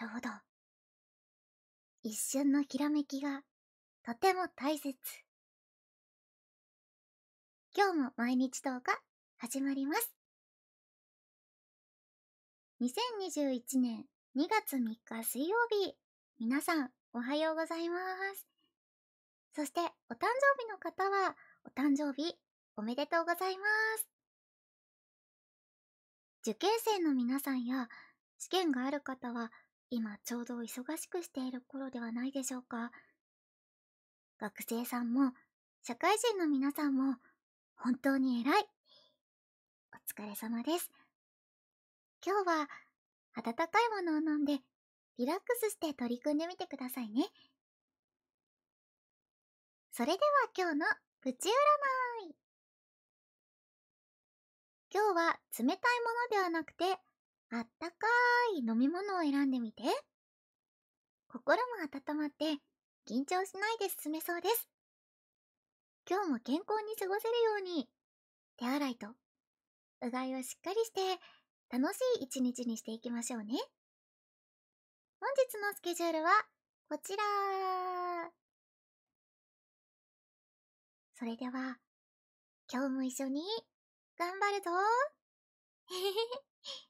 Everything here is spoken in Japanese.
るほど。一瞬のひらめきがとても大切。今日も毎日動画始まります。2021年2月3日水曜日、皆さんおはようございます。そしてお誕生日の方はお誕生日おめでとうございます。受験生の皆さんや試験がある方は今ちょうど忙しくしている頃ではないでしょうか。学生さんも、社会人の皆さんも、本当に偉い。お疲れ様です。今日は、温かいものを飲んで、リラックスして取り組んでみてくださいね。それでは今日のプチ占い。今日は冷たいものではなくて、あったかい飲み物を選んでみて。心も温まって緊張しないで進めそうです。今日も健康に過ごせるように、手洗いとうがいをしっかりして楽しい一日にしていきましょうね。本日のスケジュールはこちら。それでは、今日も一緒に頑張るぞ。へへへ。